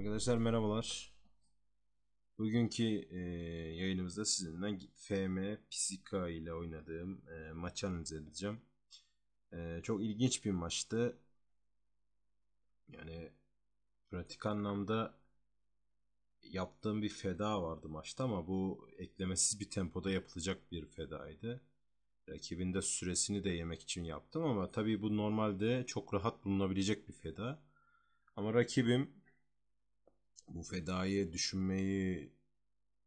Arkadaşlar merhabalar. Bugünkü e, yayınımızda sizinle FM Pisika ile oynadığım e, maçı analiz edeceğim. E, çok ilginç bir maçtı. Yani pratik anlamda yaptığım bir feda vardı maçta ama bu eklemesiz bir tempoda yapılacak bir fedaydı. Rakibinde süresini de yemek için yaptım ama tabii bu normalde çok rahat bulunabilecek bir feda. Ama rakibim bu fedayı düşünmeyi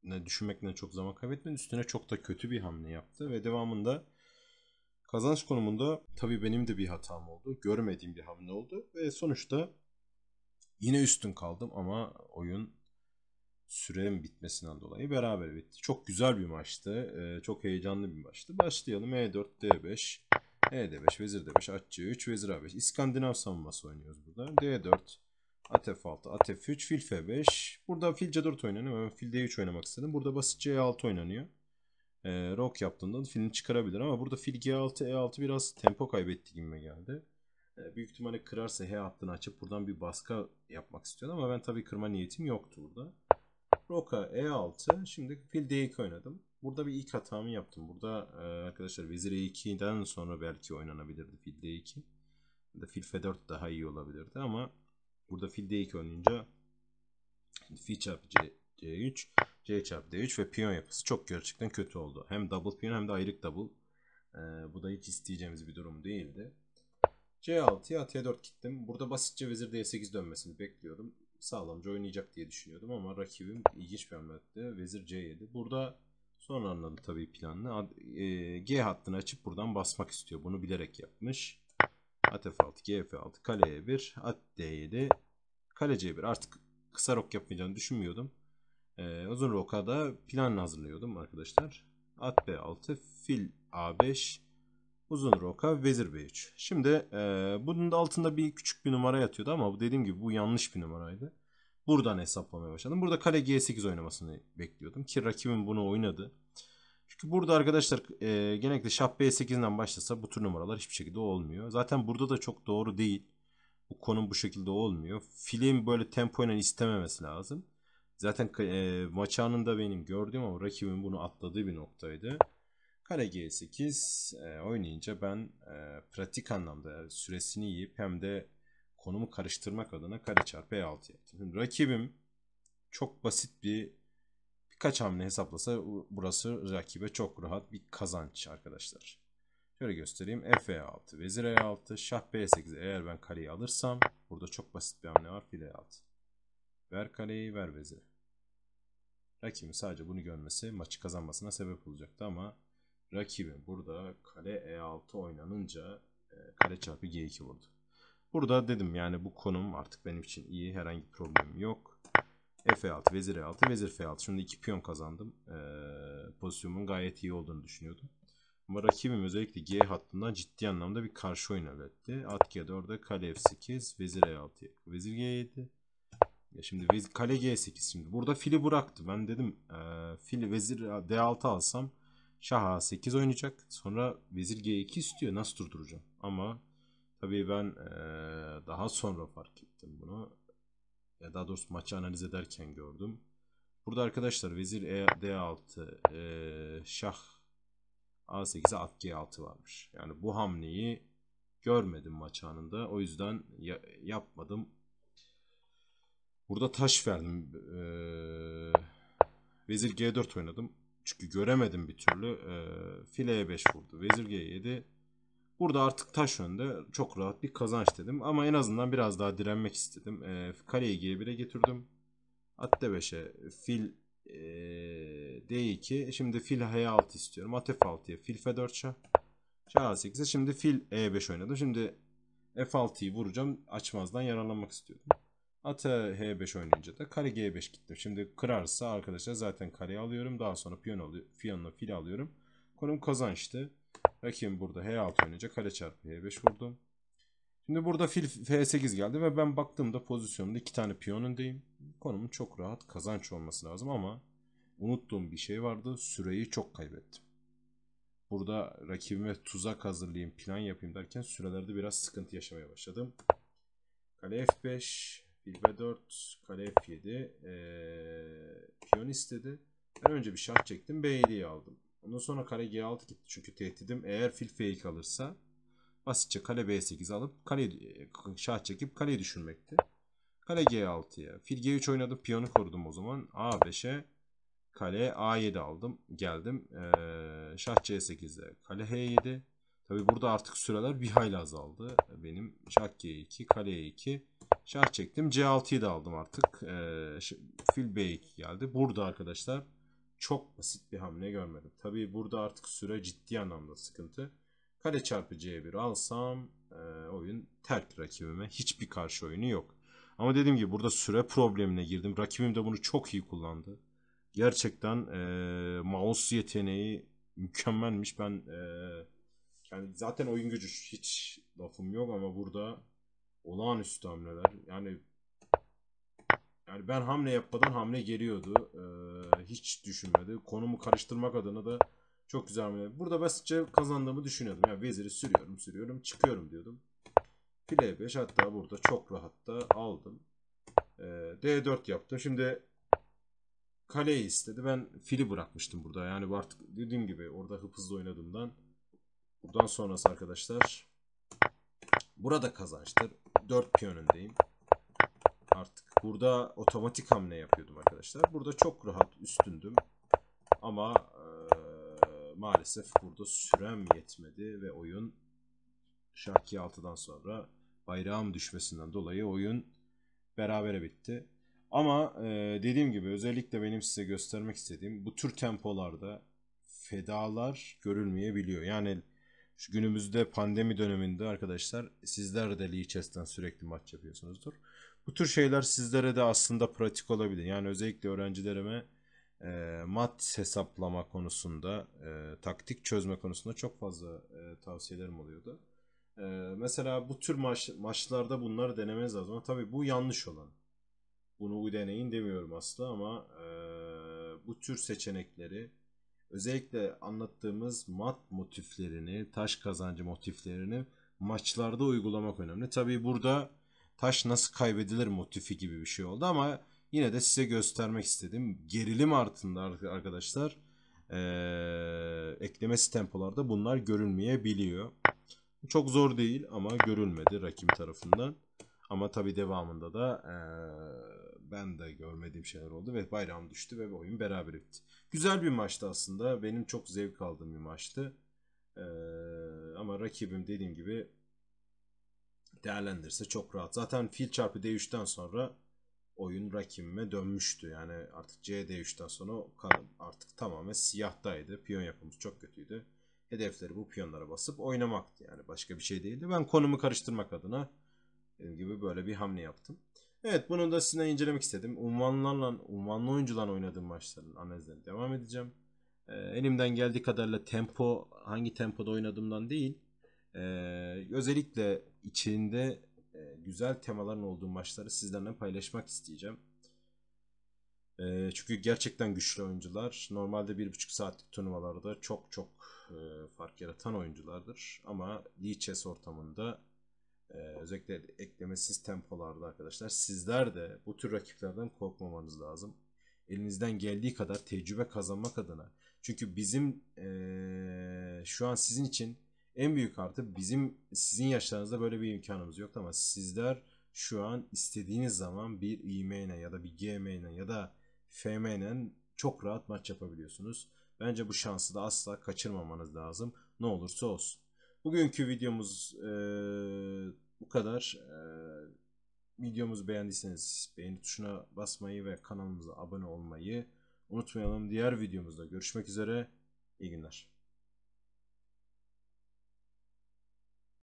ne düşünmekle çok zaman kaybetmedi. Üstüne çok da kötü bir hamle yaptı ve devamında kazanç konumunda tabii benim de bir hatam oldu. Görmediğim bir hamle oldu ve sonuçta yine üstün kaldım ama oyun sürenin bitmesinden dolayı beraber bitti. Çok güzel bir maçtı. Ee, çok heyecanlı bir maçtı. Başlayalım. E4, D5, E5, Vezir D5, Atçı 3, Vezir A5. İskandinav savunması oynuyoruz burada. D4, At F6, at F3, fil F5. Burada fil C4 oynanıyor. Ben fil D3 oynamak istedim. Burada basit C6 oynanıyor. Ee, rok yaptığında filini çıkarabilir ama burada fil G6, E6 biraz tempo kaybetti gibi geldi. Ee, büyük ihtimalle kırarsa H hattını açıp buradan bir baskı yapmak istiyordu ama ben tabi kırma niyetim yoktu burada. Roka E6. Şimdi fil D2 oynadım. Burada bir ilk hatamı yaptım. Burada e, arkadaşlar vezir E2'den sonra belki oynanabilirdi fil D2. Ya da fil F4 daha iyi olabilirdi ama Burada fil d2 oynayınca fil çarpı c, c3, c çarpı d3 ve piyon yapısı çok gerçekten kötü oldu. Hem double piyon hem de ayrık double. Ee, bu da hiç isteyeceğimiz bir durum değildi. C6'ya T4 gittim. Burada basitçe vezir D8 dönmesini bekliyordum. Sağlamca oynayacak diye düşünüyordum ama rakibim ilginç bir hamletti. Vezir C7. Burada sonra anladım tabii planını. E, G hattını açıp buradan basmak istiyor. Bunu bilerek yapmış. At F6, G F6, kale 1 at D7, kale C1. Artık kısa rok yapmayacağını düşünmüyordum. Ee, uzun roka da plan hazırlıyordum arkadaşlar. At B6, fil A5, uzun roka, vezir B3. Şimdi e, bunun da altında bir küçük bir numara yatıyordu ama dediğim gibi bu yanlış bir numaraydı. Buradan hesaplamaya başladım. Burada kale G8 oynamasını bekliyordum ki rakibim bunu oynadı. Çünkü burada arkadaşlar e, genellikle şah B8'den başlasa bu tür numaralar hiçbir şekilde olmuyor. Zaten burada da çok doğru değil. Bu konum bu şekilde olmuyor. Filin böyle tempoyla istememesi lazım. Zaten e, maç anında benim gördüğüm ama rakibimin bunu atladığı bir noktaydı. Kale G8 e, oynayınca ben e, pratik anlamda süresini yiyip hem de konumu karıştırmak adına kare çarpı E6 yaptım. Şimdi rakibim çok basit bir kaç hamle hesaplasa burası rakibe çok rahat bir kazanç arkadaşlar. Şöyle göstereyim. F 6 vezir E6, şah B8. Eğer ben kaleyi alırsam burada çok basit bir hamle var. Fil 6 Ver kaleyi, ver veziri. Rakibin sadece bunu görmesi maçı kazanmasına sebep olacaktı ama rakibin burada kale E6 oynanınca e, kale çarpı G2 vurdu. Burada dedim yani bu konum artık benim için iyi. Herhangi bir problemim yok. F6, vezir E6, vezir F6. Şimdi iki piyon kazandım. Ee, pozisyonumun gayet iyi olduğunu düşünüyordum. Ama rakibim özellikle G hattından ciddi anlamda bir karşı oyun üretti. At G4'de kale F8, vezir E6, vezir G7. Ya şimdi vez kale G8 şimdi. Burada fili bıraktı. Ben dedim e, fili vezir D6 alsam şah A8 oynayacak. Sonra vezir G2 istiyor. Nasıl durduracağım? Ama tabii ben e, daha sonra fark ettim bunu ya e, daha doğrusu maçı analiz ederken gördüm. Burada arkadaşlar vezir e, D6, e, şah A8'e at G6 varmış. Yani bu hamleyi görmedim maç anında. O yüzden ya, yapmadım. Burada taş verdim. E, vezir G4 oynadım. Çünkü göremedim bir türlü. E, file E5 vurdu. Vezir G7 Burada artık taş önde çok rahat bir kazanç dedim. Ama en azından biraz daha direnmek istedim. E, kaleyi G1'e getirdim. At D5'e fil e, D2. Şimdi fil H6 istiyorum. At F6'ya fil F4 şah. Şah A8'e şimdi fil E5 oynadım. Şimdi F6'yı vuracağım. Açmazdan yaralanmak istiyordum. At H5 oynayınca da kare G5 gittim. Şimdi kırarsa arkadaşlar zaten kareyi alıyorum. Daha sonra piyon alıyor, piyonla fil alıyorum. Konum kazançtı. Rakibim burada H6 oynayacak, kale çarpı H5 vurdu. Şimdi burada fil F8 geldi ve ben baktığımda pozisyonumda iki tane piyon öndeyim. Konumun çok rahat kazanç olması lazım ama unuttuğum bir şey vardı. Süreyi çok kaybettim. Burada rakibime tuzak hazırlayayım, plan yapayım derken sürelerde biraz sıkıntı yaşamaya başladım. Kale F5, fil B4, kale F7, ee, piyon istedi. Ben önce bir şah çektim, B7'yi aldım. Ondan sonra kale G6 gitti çünkü tehdidim. Eğer fil fake alırsa basitçe kale B8 alıp kale e, şah çekip kaleyi düşürmekti. Kale G6'ya. Fil G3 oynadım. Piyonu korudum o zaman. A5'e kale A7 aldım. Geldim. Ee, şah C8'e. Kale H7. Tabi burada artık süreler bir hayli azaldı. Benim şah G2, kale E2. Şah çektim. C6'yı da aldım artık. Ee, fil B2 geldi. Burada arkadaşlar çok basit bir hamle görmedim. Tabii burada artık süre ciddi anlamda sıkıntı. Kale çarpı C1 alsam e, oyun terk rakibime. Hiçbir karşı oyunu yok. Ama dediğim gibi burada süre problemine girdim. Rakibim de bunu çok iyi kullandı. Gerçekten e, mouse yeteneği mükemmelmiş. Ben e, yani zaten oyun gücü hiç lafım yok ama burada olağanüstü hamleler. Yani yani ben hamle yapmadan hamle geliyordu. Ee, hiç düşünmedi. Konumu karıştırmak adına da çok güzel hamle. Burada basitçe kazandığımı düşünüyordum. Yani veziri sürüyorum sürüyorum çıkıyorum diyordum. File 5 hatta burada çok rahatta aldım. Ee, D4 yaptım. Şimdi kaleyi istedi. Ben fili bırakmıştım burada. Yani artık dediğim gibi orada hızlı oynadığımdan buradan sonrası arkadaşlar burada kazançtır. 4 piyon öndeyim. Burada otomatik hamle yapıyordum arkadaşlar. Burada çok rahat üstündüm. Ama e, maalesef burada sürem yetmedi ve oyun Şarki 6'dan sonra bayrağım düşmesinden dolayı oyun berabere bitti. Ama e, dediğim gibi özellikle benim size göstermek istediğim bu tür tempolarda fedalar görülmeyebiliyor. Yani şu günümüzde pandemi döneminde arkadaşlar sizler de Leechester'dan sürekli maç yapıyorsunuzdur. Bu tür şeyler sizlere de aslında pratik olabilir. Yani özellikle öğrencilerime e, mat hesaplama konusunda, e, taktik çözme konusunda çok fazla e, tavsiyelerim oluyordu. E, mesela bu tür maç, maçlarda bunları denemeniz lazım. Ama tabii bu yanlış olan. Bunu deneyin demiyorum aslında ama e, bu tür seçenekleri özellikle anlattığımız mat motiflerini, taş kazancı motiflerini maçlarda uygulamak önemli. Tabii burada taş nasıl kaybedilir motifi gibi bir şey oldu ama yine de size göstermek istedim. Gerilim artında arkadaşlar ee, eklemesi tempolarda bunlar görülmeyebiliyor. Çok zor değil ama görülmedi rakim tarafından. Ama tabi devamında da ee, ben de görmediğim şeyler oldu ve bayram düştü ve oyun beraber bitti. Güzel bir maçtı aslında. Benim çok zevk aldığım bir maçtı. Ee, ama rakibim dediğim gibi değerlendirirse çok rahat. Zaten fil çarpı D3'ten sonra oyun rakibime dönmüştü. Yani artık CD3'ten sonra artık tamamen siyahtaydı. Piyon yapımız çok kötüydü. Hedefleri bu piyonlara basıp oynamaktı. Yani başka bir şey değildi. Ben konumu karıştırmak adına dediğim gibi böyle bir hamle yaptım. Evet bunu da sizinle incelemek istedim. Unvanlarla, unvanlı oyuncularla oynadığım maçların analizlerine devam edeceğim. Ee, elimden geldiği kadarıyla tempo, hangi tempoda oynadığımdan değil, ee, özellikle içinde e, güzel temaların olduğu maçları sizlerle paylaşmak isteyeceğim. E, çünkü gerçekten güçlü oyuncular. Normalde 1,5 saatlik turnuvalarda çok çok e, fark yaratan oyunculardır. Ama Lee Chess ortamında e, özellikle eklemesiz tempolarda arkadaşlar sizler de bu tür rakiplerden korkmamanız lazım. Elinizden geldiği kadar tecrübe kazanmak adına. Çünkü bizim e, şu an sizin için en büyük artı bizim sizin yaşlarınızda böyle bir imkanımız yoktu ama sizler şu an istediğiniz zaman bir IM'ne ya da bir GM'ne ya da FM'ne çok rahat maç yapabiliyorsunuz. Bence bu şansı da asla kaçırmamanız lazım. Ne olursa olsun. Bugünkü videomuz e, bu kadar. E, videomuzu beğendiyseniz beğeni tuşuna basmayı ve kanalımıza abone olmayı unutmayalım. Diğer videomuzda görüşmek üzere. İyi günler.